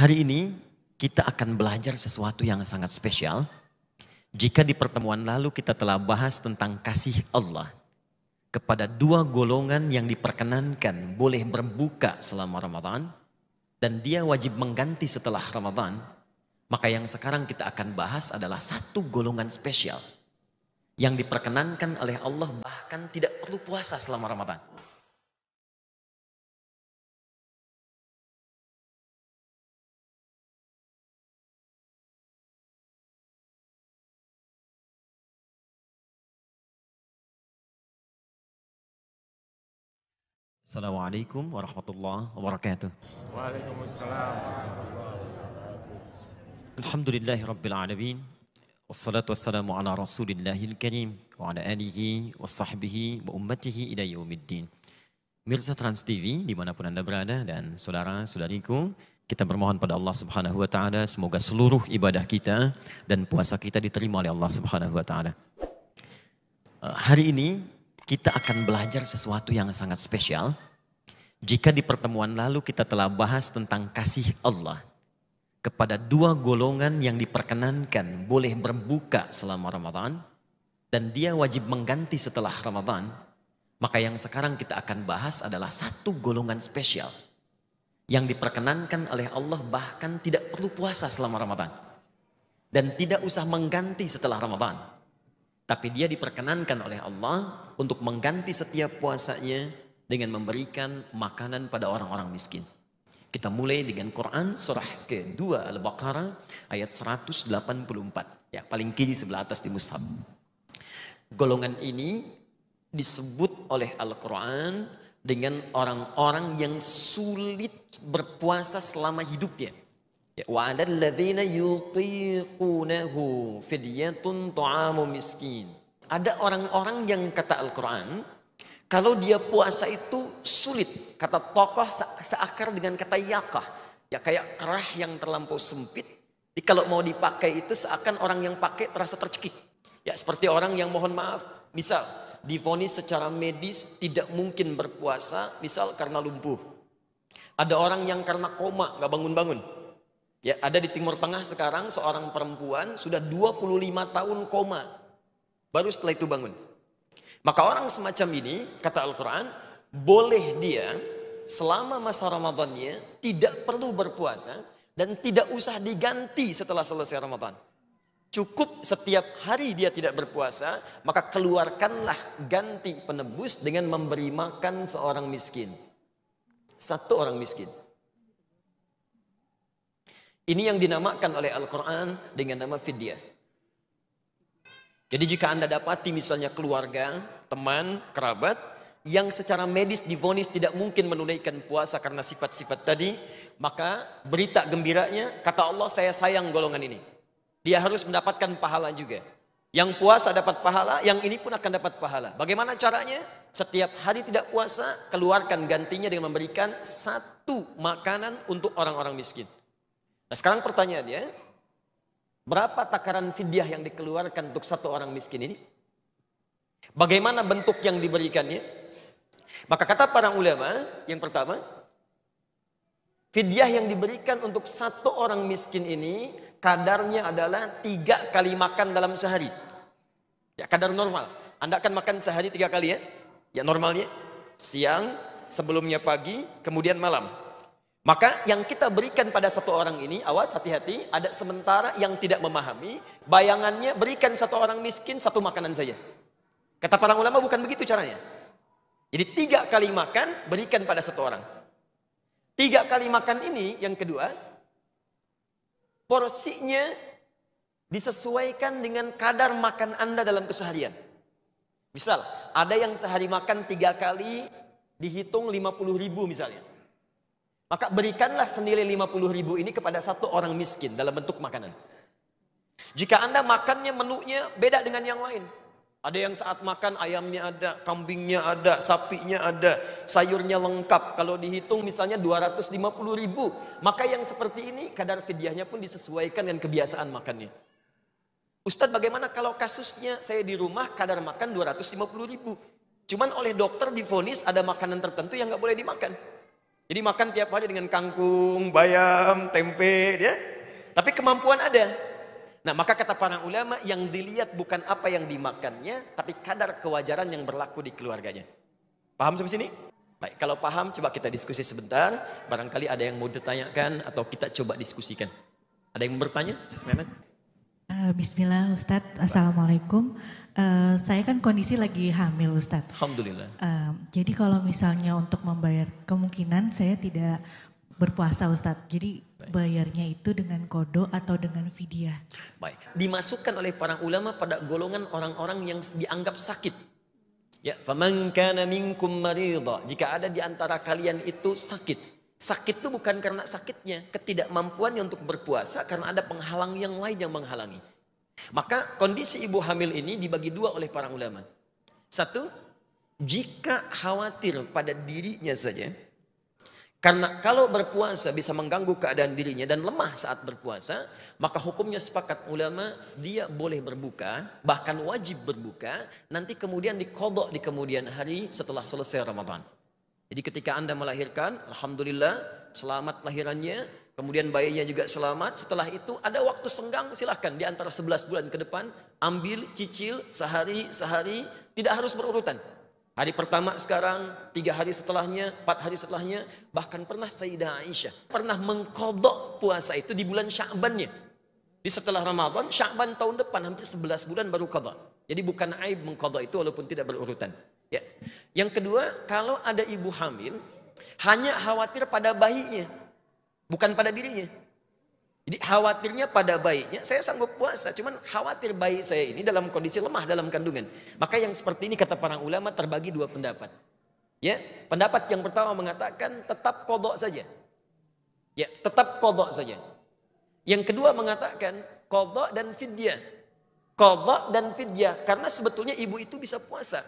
Hari ini kita akan belajar sesuatu yang sangat spesial. Jika di pertemuan lalu kita telah bahas tentang kasih Allah kepada dua golongan yang diperkenankan boleh berbuka selama Ramadan dan dia wajib mengganti setelah Ramadan, maka yang sekarang kita akan bahas adalah satu golongan spesial yang diperkenankan oleh Allah bahkan tidak perlu puasa selama Ramadan. Assalamualaikum warahmatullahi wabarakatuh. Waalaikumsalam warahmatullahi wabarakatuh. Alhamdulillahi rabbil alamin. Wassalatu wassalamu ala rasulillahil karim wa ala alihi wa sahbihi wa ummatihi ila yaumiddin. Mirza Trans TV dimanapun anda berada dan saudara-saudariku kita bermohon pada Allah Subhanahu wa taala semoga seluruh ibadah kita dan puasa kita diterima oleh Allah Subhanahu wa taala. Uh, hari ini kita akan belajar sesuatu yang sangat spesial jika di pertemuan lalu kita telah bahas tentang kasih Allah kepada dua golongan yang diperkenankan boleh berbuka selama Ramadan dan dia wajib mengganti setelah Ramadan, maka yang sekarang kita akan bahas adalah satu golongan spesial yang diperkenankan oleh Allah bahkan tidak perlu puasa selama Ramadan dan tidak usah mengganti setelah Ramadan. Tapi dia diperkenankan oleh Allah untuk mengganti setiap puasanya dengan memberikan makanan pada orang-orang miskin. Kita mulai dengan Quran surah ke-2 Al-Baqarah ayat 184. Ya, paling kiri sebelah atas di mushaf. Golongan ini disebut oleh Al-Quran dengan orang-orang yang sulit berpuasa selama hidupnya. Ya, Ada orang-orang yang kata Al-Quran, kalau dia puasa itu sulit. Kata tokoh seakar dengan kata yakah. Ya kayak kerah yang terlampau sempit. Jadi kalau mau dipakai itu seakan orang yang pakai terasa tercekik. Ya seperti orang yang mohon maaf. Misal divonis secara medis tidak mungkin berpuasa. Misal karena lumpuh. Ada orang yang karena koma nggak bangun-bangun. Ya, ada di Timur Tengah sekarang seorang perempuan sudah 25 tahun koma. Baru setelah itu bangun. Maka orang semacam ini, kata Al-Quran, boleh dia selama masa Ramadannya tidak perlu berpuasa dan tidak usah diganti setelah selesai Ramadan. Cukup setiap hari dia tidak berpuasa, maka keluarkanlah ganti penebus dengan memberi makan seorang miskin. Satu orang miskin. Ini yang dinamakan oleh Al-Quran dengan nama fidyah. Jadi jika Anda dapati misalnya keluarga, teman, kerabat yang secara medis divonis tidak mungkin menunaikan puasa karena sifat-sifat tadi, maka berita gembiranya kata Allah saya sayang golongan ini. Dia harus mendapatkan pahala juga. Yang puasa dapat pahala, yang ini pun akan dapat pahala. Bagaimana caranya? Setiap hari tidak puasa, keluarkan gantinya dengan memberikan satu makanan untuk orang-orang miskin. Nah sekarang pertanyaannya, Berapa takaran fidyah yang dikeluarkan untuk satu orang miskin ini? Bagaimana bentuk yang diberikannya? Maka kata para ulama, yang pertama, fidyah yang diberikan untuk satu orang miskin ini kadarnya adalah tiga kali makan dalam sehari. Ya, kadar normal. Anda akan makan sehari tiga kali ya. Ya normalnya siang, sebelumnya pagi, kemudian malam. Maka yang kita berikan pada satu orang ini, awas hati-hati, ada sementara yang tidak memahami, bayangannya berikan satu orang miskin satu makanan saja. Kata para ulama bukan begitu caranya. Jadi tiga kali makan, berikan pada satu orang. Tiga kali makan ini, yang kedua, porsinya disesuaikan dengan kadar makan Anda dalam keseharian. Misal, ada yang sehari makan tiga kali, dihitung 50 ribu misalnya. Maka berikanlah senilai 50 ribu ini kepada satu orang miskin dalam bentuk makanan. Jika anda makannya menunya beda dengan yang lain. Ada yang saat makan ayamnya ada, kambingnya ada, sapinya ada, sayurnya lengkap. Kalau dihitung misalnya 250 ribu. Maka yang seperti ini kadar fidyahnya pun disesuaikan dengan kebiasaan makannya. Ustadz bagaimana kalau kasusnya saya di rumah kadar makan 250 ribu. Cuman oleh dokter difonis ada makanan tertentu yang nggak boleh dimakan. Jadi makan tiap hari dengan kangkung, bayam, tempe, ya. Tapi kemampuan ada. Nah, maka kata para ulama yang dilihat bukan apa yang dimakannya, tapi kadar kewajaran yang berlaku di keluarganya. Paham sampai sini? Baik, kalau paham coba kita diskusi sebentar. Barangkali ada yang mau ditanyakan atau kita coba diskusikan. Ada yang mau bertanya? Sebenarnya? Eh, bismillah Ustadz, Assalamualaikum. Uh, saya kan kondisi lagi hamil Ustadz. Alhamdulillah. Uh, jadi kalau misalnya untuk membayar, kemungkinan saya tidak berpuasa Ustadz. Jadi Baik. bayarnya itu dengan kodo atau dengan fidyah. Baik, dimasukkan oleh para ulama pada golongan orang-orang yang dianggap sakit. Ya, faman kana minkum Jika ada di antara kalian itu sakit, Sakit itu bukan karena sakitnya, ketidakmampuannya untuk berpuasa karena ada penghalang yang lain yang menghalangi. Maka kondisi ibu hamil ini dibagi dua oleh para ulama. Satu, jika khawatir pada dirinya saja, karena kalau berpuasa bisa mengganggu keadaan dirinya dan lemah saat berpuasa, maka hukumnya sepakat ulama dia boleh berbuka, bahkan wajib berbuka, nanti kemudian dikodok di kemudian hari setelah selesai Ramadan. Jadi ketika Anda melahirkan, Alhamdulillah, selamat lahirannya, kemudian bayinya juga selamat. Setelah itu ada waktu senggang, silahkan di antara 11 bulan ke depan, ambil, cicil, sehari-sehari, tidak harus berurutan. Hari pertama sekarang, tiga hari setelahnya, empat hari setelahnya, bahkan pernah Sayyidah Aisyah pernah mengkodok puasa itu di bulan Sya'bannya. Di setelah Ramadan, Sya'ban tahun depan hampir 11 bulan baru kodok. Jadi bukan aib mengkodok itu walaupun tidak berurutan. Ya. Yang kedua, kalau ada ibu hamil, hanya khawatir pada bayinya, bukan pada dirinya. Jadi khawatirnya pada bayinya, saya sanggup puasa, cuman khawatir bayi saya ini dalam kondisi lemah dalam kandungan. Maka yang seperti ini kata para ulama terbagi dua pendapat. Ya, pendapat yang pertama mengatakan tetap kodok saja. Ya, tetap kodok saja. Yang kedua mengatakan kodok dan fidyah. Kodok dan fidyah, karena sebetulnya ibu itu bisa puasa.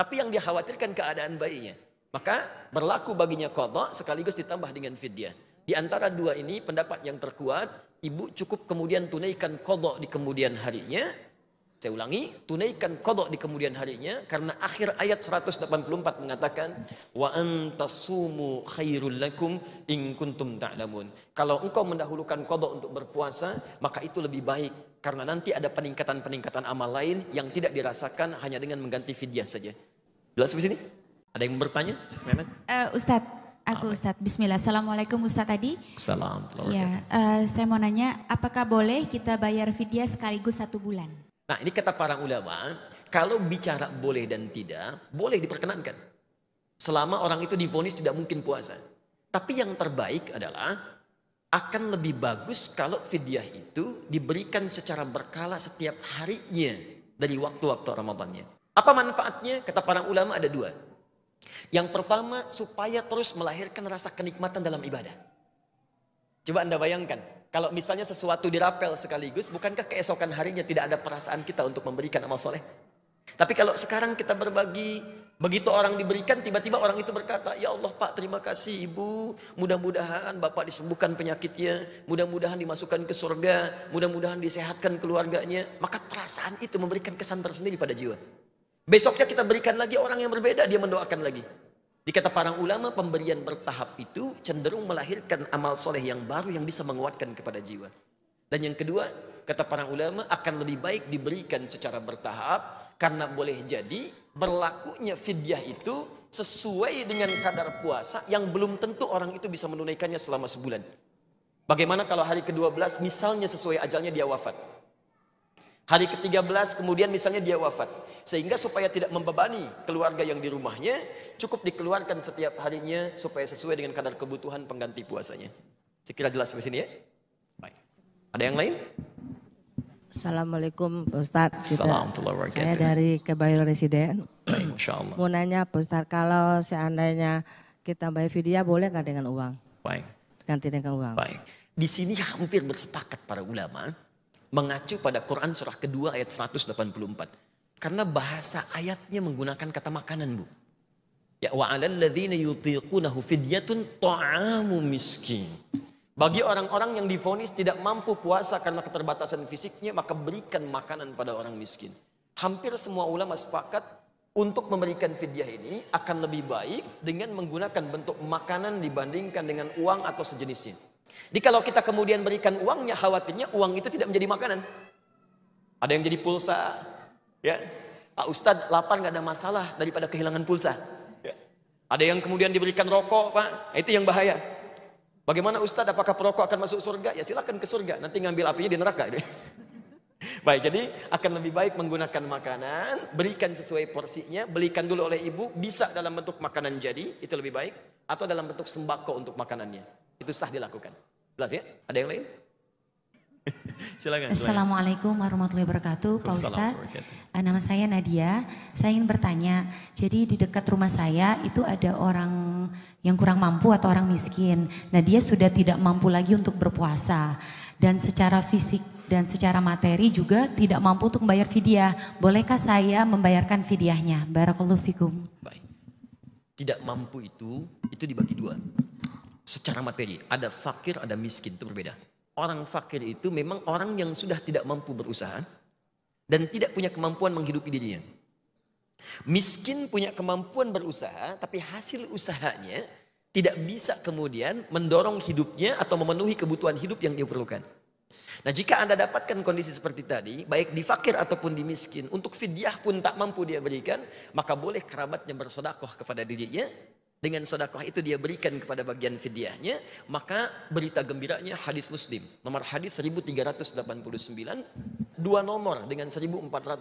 Tapi yang dia khawatirkan keadaan bayinya. Maka berlaku baginya kodok sekaligus ditambah dengan fidyah. Di antara dua ini pendapat yang terkuat, ibu cukup kemudian tunaikan kodok di kemudian harinya. Saya ulangi, tunaikan kodok di kemudian harinya karena akhir ayat 184 mengatakan wa antasumu khairul lakum in kuntum ta'lamun. Kalau engkau mendahulukan kodok untuk berpuasa, maka itu lebih baik karena nanti ada peningkatan-peningkatan amal lain yang tidak dirasakan hanya dengan mengganti fidyah saja. Jelas di sini? Ada yang bertanya? Uh, Ustadz, aku Amin. Ustadz. Bismillah. Assalamualaikum Ustadz tadi. Salam. Ya, uh, saya mau nanya, apakah boleh kita bayar fidyah sekaligus satu bulan? Nah ini kata para ulama, kalau bicara boleh dan tidak, boleh diperkenankan. Selama orang itu divonis tidak mungkin puasa. Tapi yang terbaik adalah akan lebih bagus kalau fidyah itu diberikan secara berkala setiap harinya dari waktu-waktu Ramadannya. Apa manfaatnya? Kata para ulama ada dua. Yang pertama, supaya terus melahirkan rasa kenikmatan dalam ibadah. Coba Anda bayangkan, kalau misalnya sesuatu dirapel sekaligus, bukankah keesokan harinya tidak ada perasaan kita untuk memberikan amal soleh? Tapi kalau sekarang kita berbagi, begitu orang diberikan, tiba-tiba orang itu berkata, Ya Allah Pak, terima kasih Ibu, mudah-mudahan Bapak disembuhkan penyakitnya, mudah-mudahan dimasukkan ke surga, mudah-mudahan disehatkan keluarganya. Maka perasaan itu memberikan kesan tersendiri pada jiwa. Besoknya kita berikan lagi orang yang berbeda, dia mendoakan lagi. Dikata para ulama, pemberian bertahap itu cenderung melahirkan amal soleh yang baru yang bisa menguatkan kepada jiwa. Dan yang kedua, kata para ulama akan lebih baik diberikan secara bertahap karena boleh jadi berlakunya fidyah itu sesuai dengan kadar puasa yang belum tentu orang itu bisa menunaikannya selama sebulan. Bagaimana kalau hari ke-12 misalnya sesuai ajalnya dia wafat. Hari ke-13 kemudian misalnya dia wafat. Sehingga supaya tidak membebani keluarga yang di rumahnya, cukup dikeluarkan setiap harinya supaya sesuai dengan kadar kebutuhan pengganti puasanya. Sekira jelas di sini ya? Baik. Ada yang lain? Assalamualaikum Ustaz. Assalamualaikum Saya dari Kebayoran Residen. mohon maaf Mau nanya Ustaz, kalau seandainya kita bayar video boleh nggak dengan uang? Baik. Ganti dengan uang. Baik. Di sini hampir bersepakat para ulama mengacu pada Quran surah kedua ayat 184. Karena bahasa ayatnya menggunakan kata makanan, Bu. Ya wa yutiqunahu fidyatun ta'amu miskin. Bagi orang-orang yang difonis tidak mampu puasa karena keterbatasan fisiknya, maka berikan makanan pada orang miskin. Hampir semua ulama sepakat untuk memberikan fidyah ini akan lebih baik dengan menggunakan bentuk makanan dibandingkan dengan uang atau sejenisnya. Jadi kalau kita kemudian berikan uangnya, khawatirnya uang itu tidak menjadi makanan. Ada yang jadi pulsa, Ya. Pak ah, Ustadz lapar nggak ada masalah daripada kehilangan pulsa. Ya. Ada yang kemudian diberikan rokok, Pak. Nah, itu yang bahaya. Bagaimana Ustadz apakah perokok akan masuk surga? Ya silahkan ke surga, nanti ngambil apinya di neraka. baik, jadi akan lebih baik menggunakan makanan, berikan sesuai porsinya, belikan dulu oleh ibu, bisa dalam bentuk makanan jadi, itu lebih baik, atau dalam bentuk sembako untuk makanannya. Itu sah dilakukan. Jelas ya? Ada yang lain? silakan, silakan. Assalamualaikum warahmatullahi wabarakatuh, Pak Ustadz. Nama saya Nadia. Saya ingin bertanya, jadi di dekat rumah saya itu ada orang yang kurang mampu atau orang miskin. Nah, dia sudah tidak mampu lagi untuk berpuasa dan secara fisik dan secara materi juga tidak mampu untuk membayar fidyah. Bolehkah saya membayarkan fidyahnya? Barakallahu fikum. Baik. Tidak mampu itu itu dibagi dua. Secara materi ada fakir, ada miskin itu berbeda orang fakir itu memang orang yang sudah tidak mampu berusaha dan tidak punya kemampuan menghidupi dirinya. Miskin punya kemampuan berusaha, tapi hasil usahanya tidak bisa kemudian mendorong hidupnya atau memenuhi kebutuhan hidup yang dia perlukan. Nah jika Anda dapatkan kondisi seperti tadi, baik di fakir ataupun di miskin, untuk fidyah pun tak mampu dia berikan, maka boleh kerabatnya bersodakoh kepada dirinya, dengan sedekah itu dia berikan kepada bagian fidyahnya, maka berita gembiranya hadis Muslim. Nomor hadis 1389, dua nomor dengan 1402.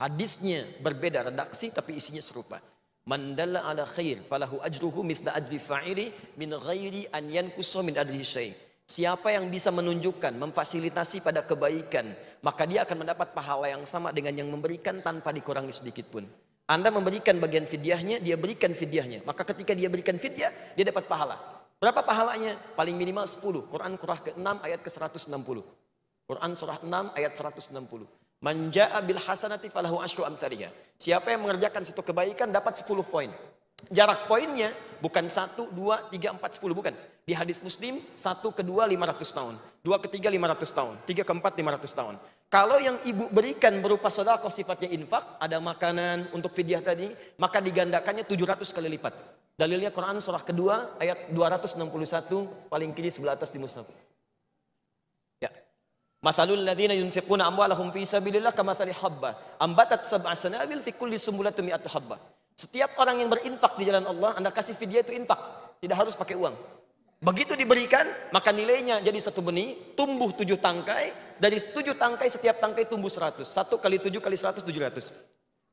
Hadisnya berbeda redaksi tapi isinya serupa. Mandala ala khair falahu ajruhu mithla ajri fa'ili min ghairi an yankusa min ajri syai'. Siapa yang bisa menunjukkan, memfasilitasi pada kebaikan, maka dia akan mendapat pahala yang sama dengan yang memberikan tanpa dikurangi sedikit pun. Anda memberikan bagian fidyahnya, dia berikan fidyahnya. Maka ketika dia berikan fidyah, dia dapat pahala. Berapa pahalanya? Paling minimal 10. Quran surah ke-6 ayat ke-160. Quran surah 6 ayat 160. ja'a bil hasanati falahu asyru amthariha. Siapa yang mengerjakan satu kebaikan dapat 10 poin. Jarak poinnya Bukan satu, dua, tiga, empat, sepuluh. Bukan. Di hadis muslim, satu kedua lima ratus tahun. Dua ketiga lima ratus tahun. Tiga keempat lima ratus tahun. Kalau yang ibu berikan berupa sodakoh sifatnya infak, ada makanan untuk fidyah tadi, maka digandakannya tujuh ratus kali lipat. Dalilnya Quran surah kedua ayat 261 paling kiri sebelah atas di mushaf. Ya. Masalul ladzina yunfiquna amwalahum fi sabilillah kamathali habba ambatat sab'a sanabil fi kulli sumbulatin mi'at habba. Setiap orang yang berinfak di jalan Allah, Anda kasih fidyah itu infak. Tidak harus pakai uang. Begitu diberikan, maka nilainya jadi satu benih, tumbuh tujuh tangkai, dari tujuh tangkai setiap tangkai tumbuh seratus. Satu kali tujuh kali seratus, tujuh ratus.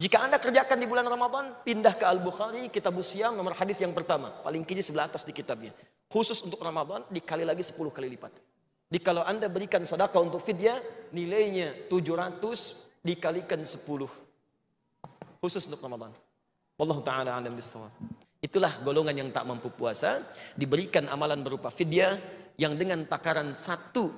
Jika Anda kerjakan di bulan Ramadan, pindah ke Al-Bukhari, kitab usia, nomor hadis yang pertama. Paling kiri sebelah atas di kitabnya. Khusus untuk Ramadan, dikali lagi sepuluh kali lipat. Di kalau Anda berikan sedekah untuk fidyah, nilainya tujuh ratus dikalikan sepuluh. Khusus untuk Ramadan. Allah taala alam bisawab. Itulah golongan yang tak mampu puasa diberikan amalan berupa fidyah yang dengan takaran satu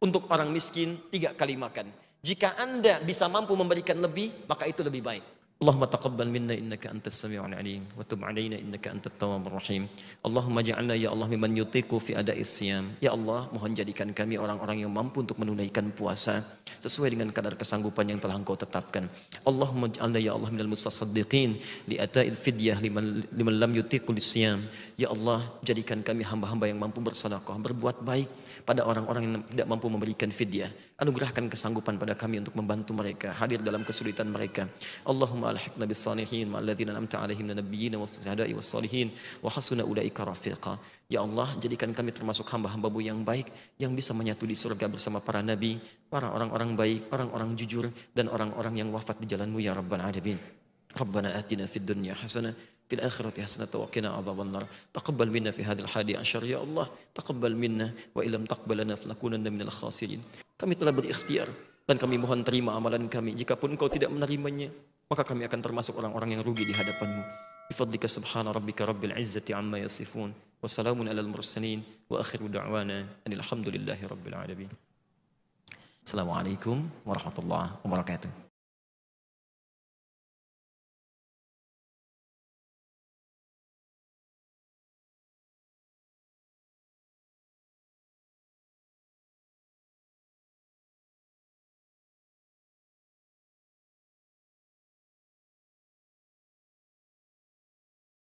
untuk orang miskin tiga kali makan. Jika Anda bisa mampu memberikan lebih, maka itu lebih baik. اللهم تقبل منا انك انت السميع العليم وتب علينا انك انت التواب الرحيم اللهم اجعلنا ya Allah ممن يطيق fi ada'i الصيام ya Allah mohon jadikan kami orang-orang yang mampu untuk menunaikan puasa sesuai dengan kadar kesanggupan yang telah Engkau tetapkan Allahumma اجعلنا ya Allah من المتصدقين li ata'il لمن لمن لم lam yutikul يا ya Allah jadikan kami hamba-hamba yang mampu bersedekah berbuat baik pada orang-orang yang tidak mampu memberikan fidyah anugerahkan kesanggupan pada kami untuk membantu mereka hadir dalam kesulitan mereka Allahumma اللهم بالصالحين مع الذين انعمت عليهم من النبيين والشهداء والصالحين وحسن أولئك رفيقا يا الله jadikan kami termasuk hamba-hambamu yang baik, yang bisa menyatu di surga bersama para nabi, para orang-orang baik, orang-orang jujur, dan orang-orang yang wafat di jalanmu ya Rabbal Alamin. ربنا آتنا في الدنيا حسنة في الآخرة حسنة وقنا عذاب النار تقبل منا في هذا الحادي عشر يا الله تقبل منا وإن لم تقبلنا لنا فنكونن من الخاسرين kami telah berikhtiar dan kami mohon terima amalan kami jikapun engkau tidak menerimanya maka kami akan termasuk orang-orang yang rugi di hadapanmu. Bifadlika subhana rabbika rabbil izzati amma yasifun. Wassalamun mursalin wa akhiru da'wana rabbil alamin. Assalamualaikum warahmatullahi wabarakatuh.